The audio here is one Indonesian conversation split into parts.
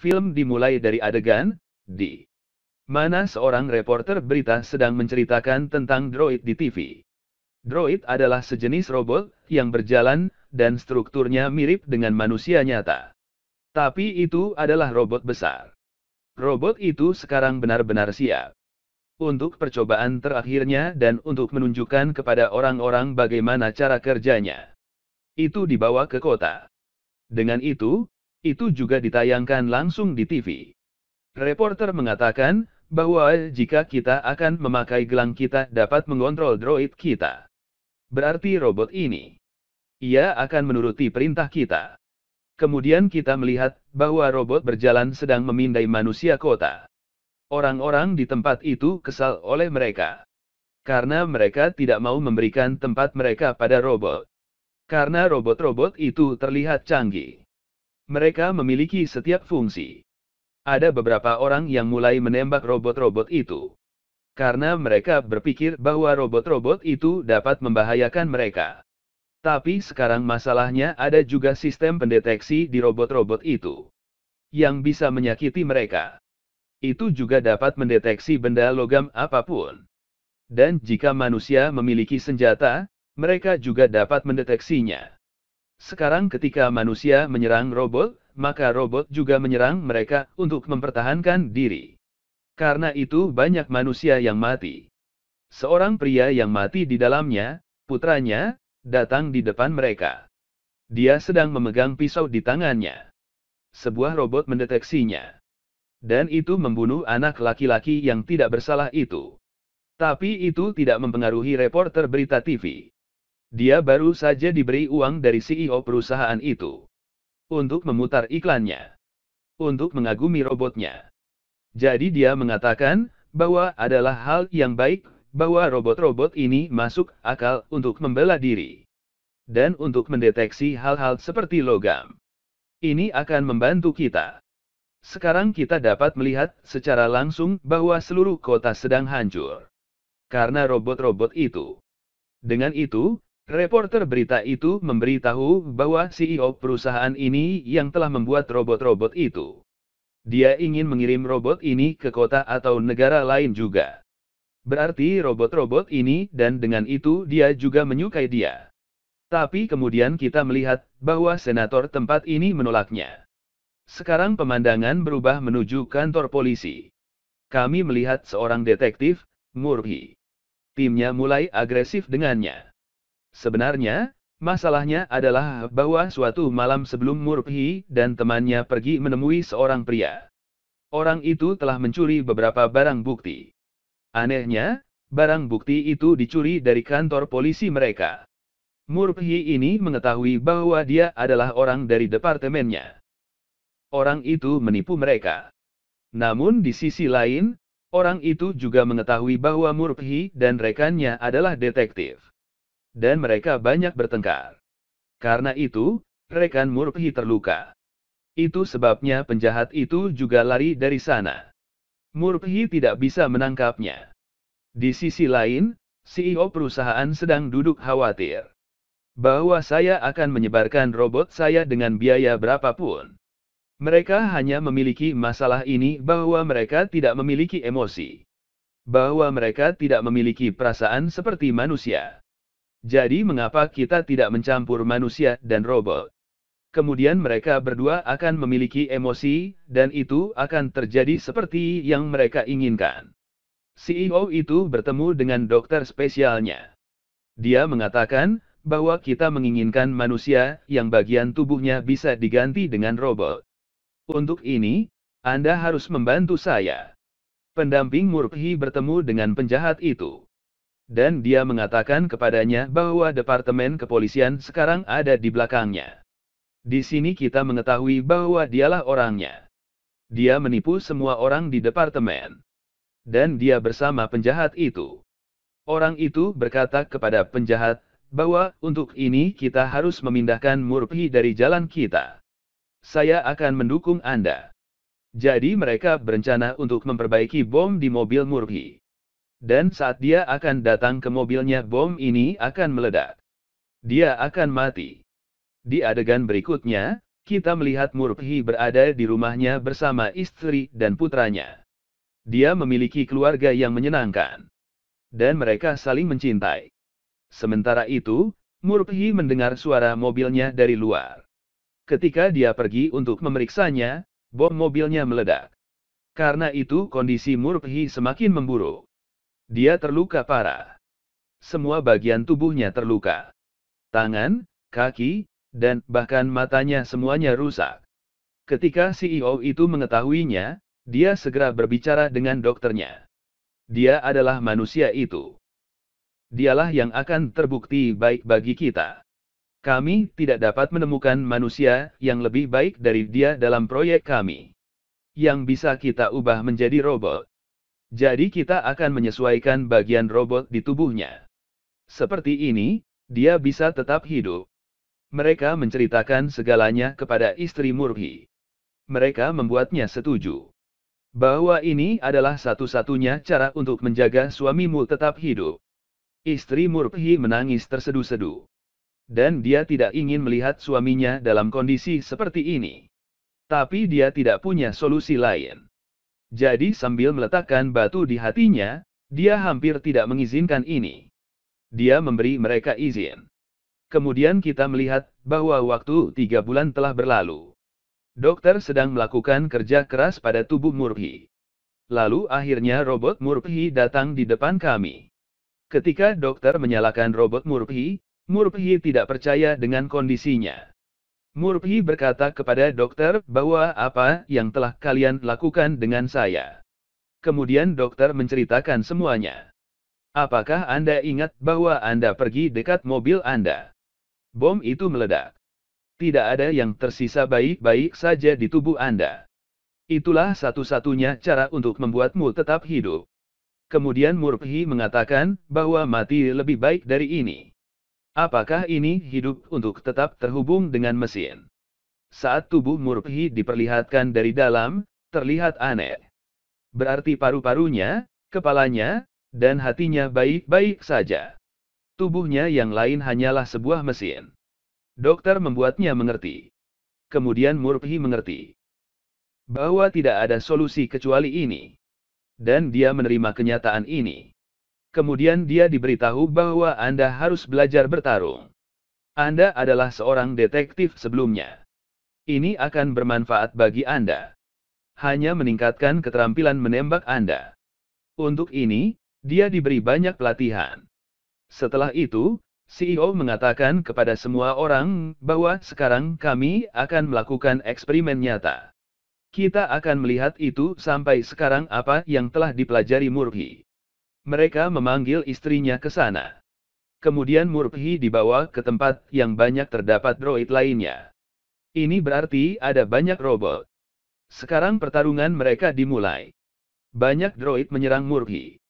Film dimulai dari adegan, di mana seorang reporter berita sedang menceritakan tentang droid di TV. Droid adalah sejenis robot yang berjalan dan strukturnya mirip dengan manusia nyata. Tapi itu adalah robot besar. Robot itu sekarang benar-benar siap untuk percobaan terakhirnya dan untuk menunjukkan kepada orang-orang bagaimana cara kerjanya. Itu dibawa ke kota. Dengan itu, itu juga ditayangkan langsung di TV. Reporter mengatakan, bahwa jika kita akan memakai gelang kita dapat mengontrol droid kita. Berarti robot ini, ia akan menuruti perintah kita. Kemudian kita melihat, bahwa robot berjalan sedang memindai manusia kota. Orang-orang di tempat itu kesal oleh mereka. Karena mereka tidak mau memberikan tempat mereka pada robot. Karena robot-robot itu terlihat canggih. Mereka memiliki setiap fungsi. Ada beberapa orang yang mulai menembak robot-robot itu. Karena mereka berpikir bahwa robot-robot itu dapat membahayakan mereka. Tapi sekarang masalahnya ada juga sistem pendeteksi di robot-robot itu. Yang bisa menyakiti mereka. Itu juga dapat mendeteksi benda logam apapun. Dan jika manusia memiliki senjata, mereka juga dapat mendeteksinya. Sekarang ketika manusia menyerang robot, maka robot juga menyerang mereka untuk mempertahankan diri. Karena itu banyak manusia yang mati. Seorang pria yang mati di dalamnya, putranya, datang di depan mereka. Dia sedang memegang pisau di tangannya. Sebuah robot mendeteksinya. Dan itu membunuh anak laki-laki yang tidak bersalah itu. Tapi itu tidak mempengaruhi reporter berita TV. Dia baru saja diberi uang dari CEO perusahaan itu. Untuk memutar iklannya. Untuk mengagumi robotnya. Jadi dia mengatakan, bahwa adalah hal yang baik, bahwa robot-robot ini masuk akal untuk membela diri. Dan untuk mendeteksi hal-hal seperti logam. Ini akan membantu kita. Sekarang kita dapat melihat secara langsung bahwa seluruh kota sedang hancur. Karena robot-robot itu. Dengan itu, Reporter berita itu memberitahu bahwa CEO perusahaan ini yang telah membuat robot-robot itu. Dia ingin mengirim robot ini ke kota atau negara lain juga. Berarti robot-robot ini dan dengan itu dia juga menyukai dia. Tapi kemudian kita melihat bahwa senator tempat ini menolaknya. Sekarang pemandangan berubah menuju kantor polisi. Kami melihat seorang detektif, Murphy. Timnya mulai agresif dengannya. Sebenarnya, masalahnya adalah bahwa suatu malam sebelum Murphy dan temannya pergi menemui seorang pria. Orang itu telah mencuri beberapa barang bukti. Anehnya, barang bukti itu dicuri dari kantor polisi mereka. Murphy ini mengetahui bahwa dia adalah orang dari departemennya. Orang itu menipu mereka. Namun di sisi lain, orang itu juga mengetahui bahwa Murphy dan rekannya adalah detektif. Dan mereka banyak bertengkar. Karena itu, rekan Murphy terluka. Itu sebabnya penjahat itu juga lari dari sana. Murphy tidak bisa menangkapnya. Di sisi lain, CEO perusahaan sedang duduk khawatir bahwa saya akan menyebarkan robot saya dengan biaya berapapun. Mereka hanya memiliki masalah ini bahwa mereka tidak memiliki emosi, bahwa mereka tidak memiliki perasaan seperti manusia. Jadi mengapa kita tidak mencampur manusia dan robot? Kemudian mereka berdua akan memiliki emosi, dan itu akan terjadi seperti yang mereka inginkan. CEO itu bertemu dengan dokter spesialnya. Dia mengatakan bahwa kita menginginkan manusia yang bagian tubuhnya bisa diganti dengan robot. Untuk ini, Anda harus membantu saya. Pendamping Murphy bertemu dengan penjahat itu dan dia mengatakan kepadanya bahwa Departemen Kepolisian sekarang ada di belakangnya. Di sini kita mengetahui bahwa dialah orangnya. Dia menipu semua orang di departemen. Dan dia bersama penjahat itu. Orang itu berkata kepada penjahat, bahwa untuk ini kita harus memindahkan Murphy dari jalan kita. Saya akan mendukung Anda. Jadi mereka berencana untuk memperbaiki bom di mobil Murphy. Dan saat dia akan datang ke mobilnya bom ini akan meledak. Dia akan mati. Di adegan berikutnya, kita melihat Murphy berada di rumahnya bersama istri dan putranya. Dia memiliki keluarga yang menyenangkan. Dan mereka saling mencintai. Sementara itu, Murphy mendengar suara mobilnya dari luar. Ketika dia pergi untuk memeriksanya, bom mobilnya meledak. Karena itu kondisi Murphy semakin memburuk. Dia terluka parah. Semua bagian tubuhnya terluka. Tangan, kaki, dan bahkan matanya semuanya rusak. Ketika CEO itu mengetahuinya, dia segera berbicara dengan dokternya. Dia adalah manusia itu. Dialah yang akan terbukti baik bagi kita. Kami tidak dapat menemukan manusia yang lebih baik dari dia dalam proyek kami. Yang bisa kita ubah menjadi robot. Jadi kita akan menyesuaikan bagian robot di tubuhnya. Seperti ini, dia bisa tetap hidup. Mereka menceritakan segalanya kepada istri Murhi. Mereka membuatnya setuju bahwa ini adalah satu-satunya cara untuk menjaga suamimu tetap hidup. Istri Murhi menangis tersedu-sedu. Dan dia tidak ingin melihat suaminya dalam kondisi seperti ini. Tapi dia tidak punya solusi lain. Jadi sambil meletakkan batu di hatinya, dia hampir tidak mengizinkan ini. Dia memberi mereka izin. Kemudian kita melihat bahwa waktu tiga bulan telah berlalu. Dokter sedang melakukan kerja keras pada tubuh Murphy. Lalu akhirnya robot Murphy datang di depan kami. Ketika dokter menyalakan robot Murphy, Murphy tidak percaya dengan kondisinya. Murphy berkata kepada dokter bahwa apa yang telah kalian lakukan dengan saya. Kemudian dokter menceritakan semuanya. Apakah Anda ingat bahwa Anda pergi dekat mobil Anda? Bom itu meledak. Tidak ada yang tersisa baik-baik saja di tubuh Anda. Itulah satu-satunya cara untuk membuatmu tetap hidup. Kemudian Murphy mengatakan bahwa mati lebih baik dari ini. Apakah ini hidup untuk tetap terhubung dengan mesin? Saat tubuh Murphy diperlihatkan dari dalam, terlihat aneh. Berarti paru-parunya, kepalanya, dan hatinya baik-baik saja. Tubuhnya yang lain hanyalah sebuah mesin. Dokter membuatnya mengerti. Kemudian Murphy mengerti bahwa tidak ada solusi kecuali ini. Dan dia menerima kenyataan ini. Kemudian dia diberitahu bahwa Anda harus belajar bertarung. Anda adalah seorang detektif sebelumnya. Ini akan bermanfaat bagi Anda. Hanya meningkatkan keterampilan menembak Anda. Untuk ini, dia diberi banyak pelatihan. Setelah itu, CEO mengatakan kepada semua orang bahwa sekarang kami akan melakukan eksperimen nyata. Kita akan melihat itu sampai sekarang apa yang telah dipelajari Murphy. Mereka memanggil istrinya ke sana. Kemudian Murphy dibawa ke tempat yang banyak terdapat droid lainnya. Ini berarti ada banyak robot. Sekarang pertarungan mereka dimulai. Banyak droid menyerang Murphy.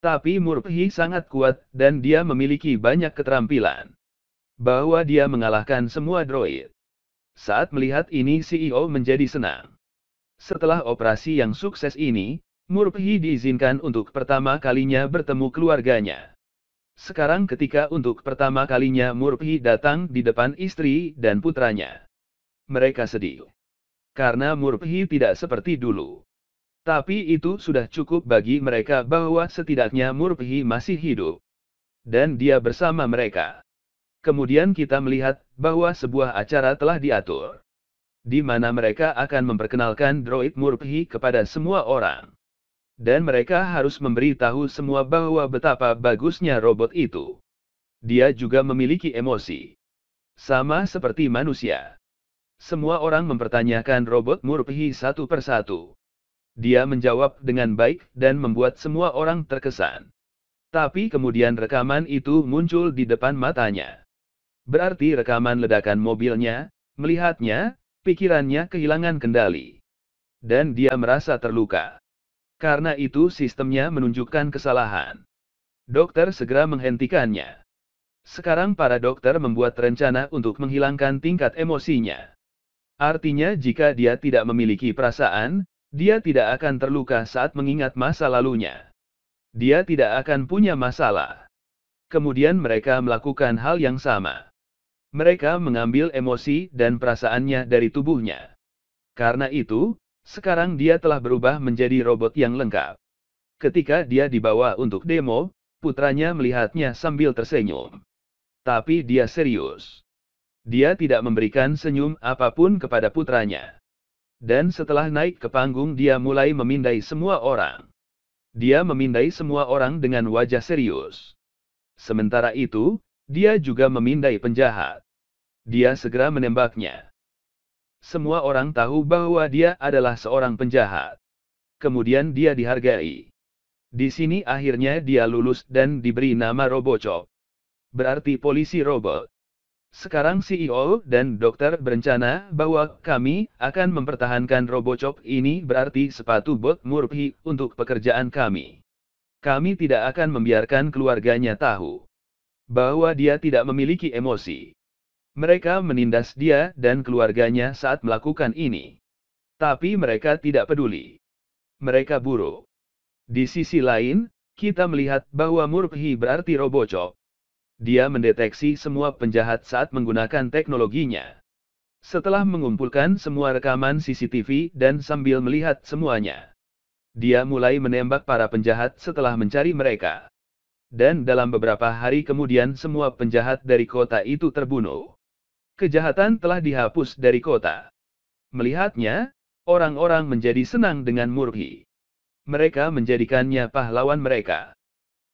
Tapi Murphy sangat kuat, dan dia memiliki banyak keterampilan. Bahwa dia mengalahkan semua droid. Saat melihat ini CEO menjadi senang. Setelah operasi yang sukses ini, Murphy diizinkan untuk pertama kalinya bertemu keluarganya. Sekarang ketika untuk pertama kalinya Murphy datang di depan istri dan putranya. Mereka sedih. Karena Murphy tidak seperti dulu. Tapi itu sudah cukup bagi mereka bahwa setidaknya Murphy masih hidup. Dan dia bersama mereka. Kemudian kita melihat bahwa sebuah acara telah diatur. Di mana mereka akan memperkenalkan droid Murphy kepada semua orang. Dan mereka harus memberitahu semua bahwa betapa bagusnya robot itu. Dia juga memiliki emosi. Sama seperti manusia. Semua orang mempertanyakan robot murpihi satu persatu. Dia menjawab dengan baik dan membuat semua orang terkesan. Tapi kemudian rekaman itu muncul di depan matanya. Berarti rekaman ledakan mobilnya, melihatnya, pikirannya kehilangan kendali. Dan dia merasa terluka. Karena itu sistemnya menunjukkan kesalahan. Dokter segera menghentikannya. Sekarang para dokter membuat rencana untuk menghilangkan tingkat emosinya. Artinya jika dia tidak memiliki perasaan, dia tidak akan terluka saat mengingat masa lalunya. Dia tidak akan punya masalah. Kemudian mereka melakukan hal yang sama. Mereka mengambil emosi dan perasaannya dari tubuhnya. Karena itu, sekarang dia telah berubah menjadi robot yang lengkap. Ketika dia dibawa untuk demo, putranya melihatnya sambil tersenyum. Tapi dia serius. Dia tidak memberikan senyum apapun kepada putranya. Dan setelah naik ke panggung dia mulai memindai semua orang. Dia memindai semua orang dengan wajah serius. Sementara itu, dia juga memindai penjahat. Dia segera menembaknya. Semua orang tahu bahwa dia adalah seorang penjahat. Kemudian dia dihargai. Di sini akhirnya dia lulus dan diberi nama Robocop. Berarti polisi robot. Sekarang CEO dan dokter berencana bahwa kami akan mempertahankan Robocop ini berarti sepatu bot Murphy untuk pekerjaan kami. Kami tidak akan membiarkan keluarganya tahu bahwa dia tidak memiliki emosi. Mereka menindas dia dan keluarganya saat melakukan ini. Tapi mereka tidak peduli. Mereka buruk. Di sisi lain, kita melihat bahwa murphy berarti robocop. Dia mendeteksi semua penjahat saat menggunakan teknologinya. Setelah mengumpulkan semua rekaman CCTV dan sambil melihat semuanya, dia mulai menembak para penjahat setelah mencari mereka. Dan dalam beberapa hari kemudian semua penjahat dari kota itu terbunuh kejahatan telah dihapus dari kota. Melihatnya, orang-orang menjadi senang dengan Murhi. Mereka menjadikannya pahlawan mereka.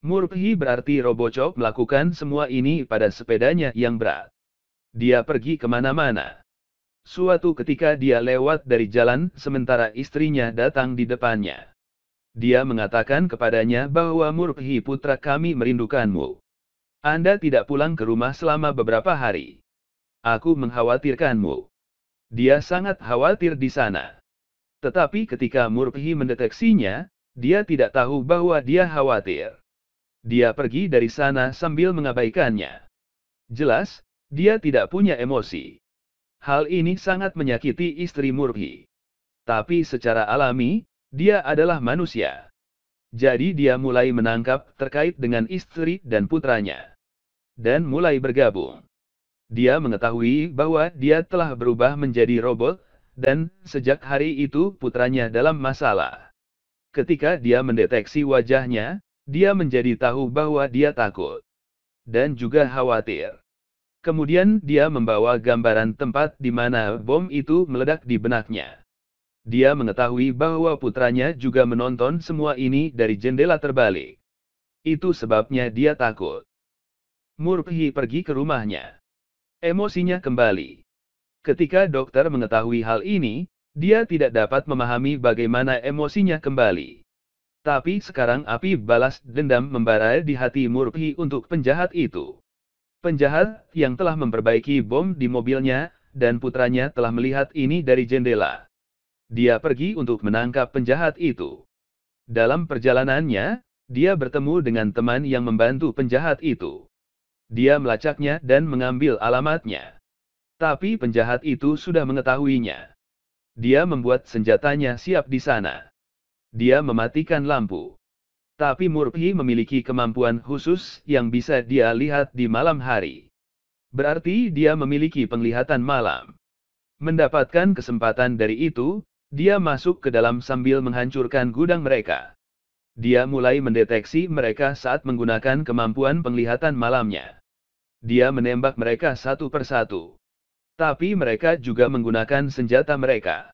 Murhi berarti Robocop melakukan semua ini pada sepedanya yang berat. Dia pergi kemana-mana. Suatu ketika dia lewat dari jalan sementara istrinya datang di depannya. Dia mengatakan kepadanya bahwa Murhi putra kami merindukanmu. Anda tidak pulang ke rumah selama beberapa hari. Aku mengkhawatirkanmu. Dia sangat khawatir di sana. Tetapi ketika Murphy mendeteksinya, dia tidak tahu bahwa dia khawatir. Dia pergi dari sana sambil mengabaikannya. Jelas, dia tidak punya emosi. Hal ini sangat menyakiti istri Murphy. Tapi secara alami, dia adalah manusia. Jadi dia mulai menangkap terkait dengan istri dan putranya. Dan mulai bergabung. Dia mengetahui bahwa dia telah berubah menjadi robot, dan sejak hari itu putranya dalam masalah. Ketika dia mendeteksi wajahnya, dia menjadi tahu bahwa dia takut dan juga khawatir. Kemudian dia membawa gambaran tempat di mana bom itu meledak di benaknya. Dia mengetahui bahwa putranya juga menonton semua ini dari jendela terbalik. Itu sebabnya dia takut. Murphy pergi ke rumahnya. Emosinya kembali. Ketika dokter mengetahui hal ini, dia tidak dapat memahami bagaimana emosinya kembali. Tapi sekarang api balas dendam membara di hati Murphy untuk penjahat itu. Penjahat yang telah memperbaiki bom di mobilnya, dan putranya telah melihat ini dari jendela. Dia pergi untuk menangkap penjahat itu. Dalam perjalanannya, dia bertemu dengan teman yang membantu penjahat itu. Dia melacaknya dan mengambil alamatnya. Tapi penjahat itu sudah mengetahuinya. Dia membuat senjatanya siap di sana. Dia mematikan lampu. Tapi Murphy memiliki kemampuan khusus yang bisa dia lihat di malam hari. Berarti dia memiliki penglihatan malam. Mendapatkan kesempatan dari itu, dia masuk ke dalam sambil menghancurkan gudang mereka dia mulai mendeteksi mereka saat menggunakan kemampuan penglihatan malamnya. Dia menembak mereka satu persatu. Tapi mereka juga menggunakan senjata mereka.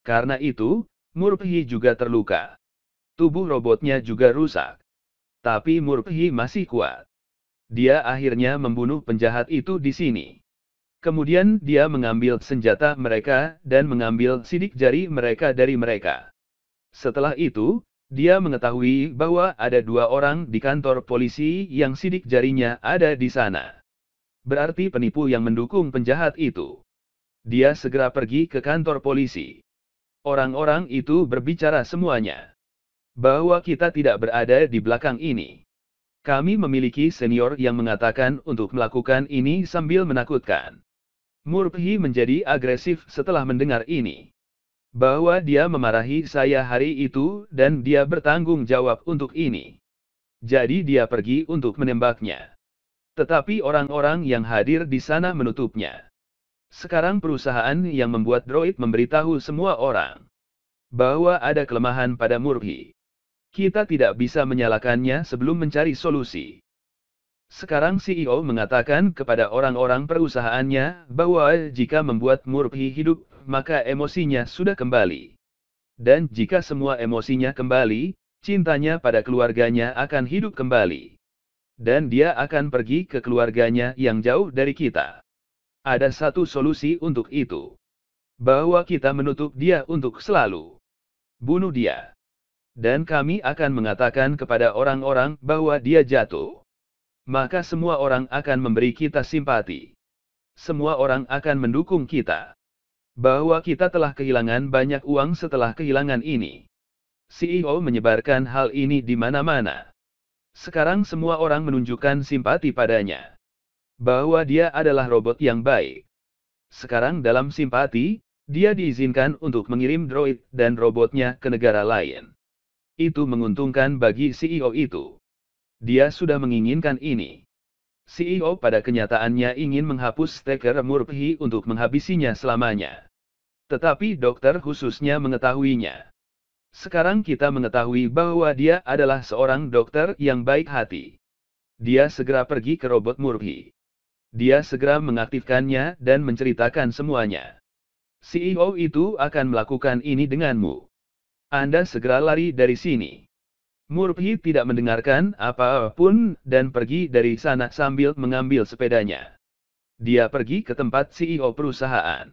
Karena itu, Murphy juga terluka. Tubuh robotnya juga rusak. Tapi Murphy masih kuat. Dia akhirnya membunuh penjahat itu di sini. Kemudian dia mengambil senjata mereka dan mengambil sidik jari mereka dari mereka. Setelah itu, dia mengetahui bahwa ada dua orang di kantor polisi yang sidik jarinya ada di sana berarti penipu yang mendukung penjahat itu. Dia segera pergi ke kantor polisi. Orang-orang itu berbicara semuanya bahwa kita tidak berada di belakang ini. Kami memiliki senior yang mengatakan untuk melakukan ini sambil menakutkan. Murphy menjadi agresif setelah mendengar ini. Bahwa dia memarahi saya hari itu dan dia bertanggung jawab untuk ini. Jadi dia pergi untuk menembaknya. Tetapi orang-orang yang hadir di sana menutupnya. Sekarang perusahaan yang membuat droid memberitahu semua orang bahwa ada kelemahan pada Murhi. Kita tidak bisa menyalakannya sebelum mencari solusi. Sekarang CEO mengatakan kepada orang-orang perusahaannya bahwa jika membuat Murhi hidup, maka emosinya sudah kembali. Dan jika semua emosinya kembali, cintanya pada keluarganya akan hidup kembali dan dia akan pergi ke keluarganya yang jauh dari kita. Ada satu solusi untuk itu. Bahwa kita menutup dia untuk selalu. Bunuh dia. Dan kami akan mengatakan kepada orang-orang bahwa dia jatuh. Maka semua orang akan memberi kita simpati. Semua orang akan mendukung kita. Bahwa kita telah kehilangan banyak uang setelah kehilangan ini. CEO menyebarkan hal ini di mana-mana. Sekarang semua orang menunjukkan simpati padanya. Bahwa dia adalah robot yang baik. Sekarang dalam simpati, dia diizinkan untuk mengirim droid dan robotnya ke negara lain. Itu menguntungkan bagi CEO itu. Dia sudah menginginkan ini. CEO pada kenyataannya ingin menghapus steker murpi untuk menghabisinya selamanya. Tetapi dokter khususnya mengetahuinya. Sekarang kita mengetahui bahwa dia adalah seorang dokter yang baik hati. Dia segera pergi ke robot murhi. Dia segera mengaktifkannya dan menceritakan semuanya. CEO itu akan melakukan ini denganmu. Anda segera lari dari sini. Murphy tidak mendengarkan apapun dan pergi dari sana sambil mengambil sepedanya. Dia pergi ke tempat CEO perusahaan.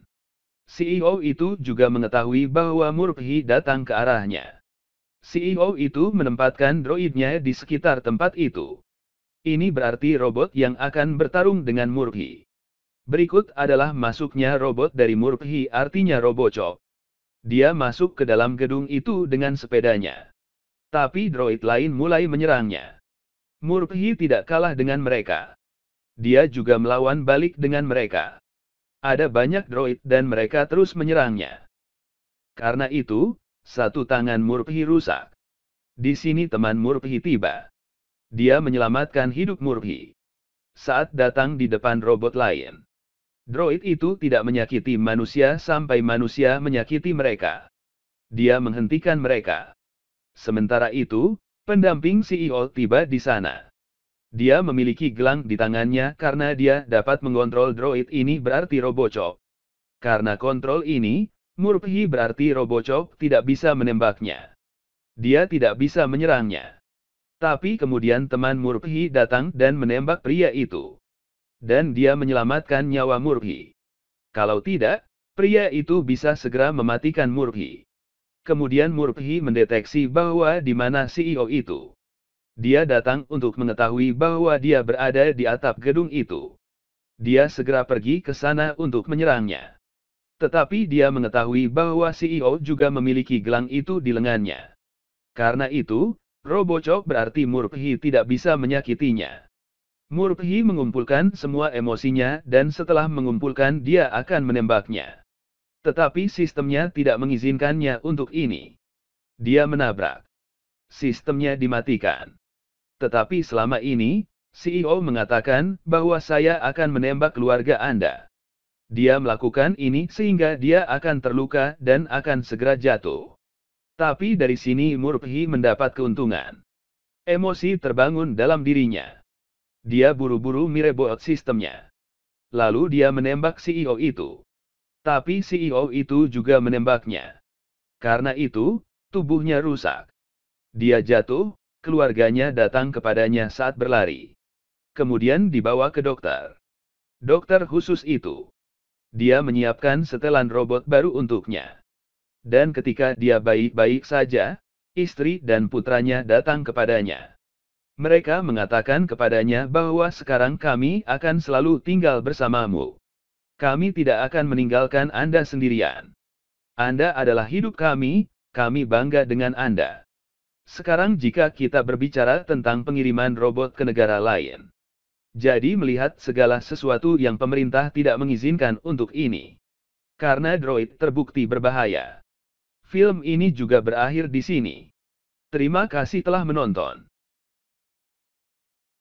CEO itu juga mengetahui bahwa Murphy datang ke arahnya. CEO itu menempatkan droidnya di sekitar tempat itu. Ini berarti robot yang akan bertarung dengan Murphy. Berikut adalah masuknya robot dari Murphy artinya Robocop. Dia masuk ke dalam gedung itu dengan sepedanya. Tapi droid lain mulai menyerangnya. Murphy tidak kalah dengan mereka. Dia juga melawan balik dengan mereka ada banyak droid dan mereka terus menyerangnya. Karena itu, satu tangan Murphy rusak. Di sini teman Murphy tiba. Dia menyelamatkan hidup Murphy. Saat datang di depan robot lain. Droid itu tidak menyakiti manusia sampai manusia menyakiti mereka. Dia menghentikan mereka. Sementara itu, pendamping CEO tiba di sana. Dia memiliki gelang di tangannya karena dia dapat mengontrol droid ini berarti Robocop. Karena kontrol ini, Murphy berarti Robocop tidak bisa menembaknya. Dia tidak bisa menyerangnya. Tapi kemudian teman Murphy datang dan menembak pria itu. Dan dia menyelamatkan nyawa Murphy. Kalau tidak, pria itu bisa segera mematikan Murphy. Kemudian Murphy mendeteksi bahwa di mana CEO itu. Dia datang untuk mengetahui bahwa dia berada di atap gedung itu. Dia segera pergi ke sana untuk menyerangnya. Tetapi dia mengetahui bahwa CEO juga memiliki gelang itu di lengannya. Karena itu, Robocop berarti Murphy tidak bisa menyakitinya. Murphy mengumpulkan semua emosinya dan setelah mengumpulkan dia akan menembaknya. Tetapi sistemnya tidak mengizinkannya untuk ini. Dia menabrak. Sistemnya dimatikan tetapi selama ini, CEO mengatakan bahwa saya akan menembak keluarga Anda. Dia melakukan ini sehingga dia akan terluka dan akan segera jatuh. Tapi dari sini Murphy mendapat keuntungan. Emosi terbangun dalam dirinya. Dia buru-buru mirebot sistemnya. Lalu dia menembak CEO itu. Tapi CEO itu juga menembaknya. Karena itu, tubuhnya rusak. Dia jatuh, keluarganya datang kepadanya saat berlari. Kemudian dibawa ke dokter. Dokter khusus itu. Dia menyiapkan setelan robot baru untuknya. Dan ketika dia baik-baik saja, istri dan putranya datang kepadanya. Mereka mengatakan kepadanya bahwa sekarang kami akan selalu tinggal bersamamu. Kami tidak akan meninggalkan Anda sendirian. Anda adalah hidup kami, kami bangga dengan Anda. Sekarang jika kita berbicara tentang pengiriman robot ke negara lain. Jadi melihat segala sesuatu yang pemerintah tidak mengizinkan untuk ini. Karena droid terbukti berbahaya. Film ini juga berakhir di sini. Terima kasih telah menonton.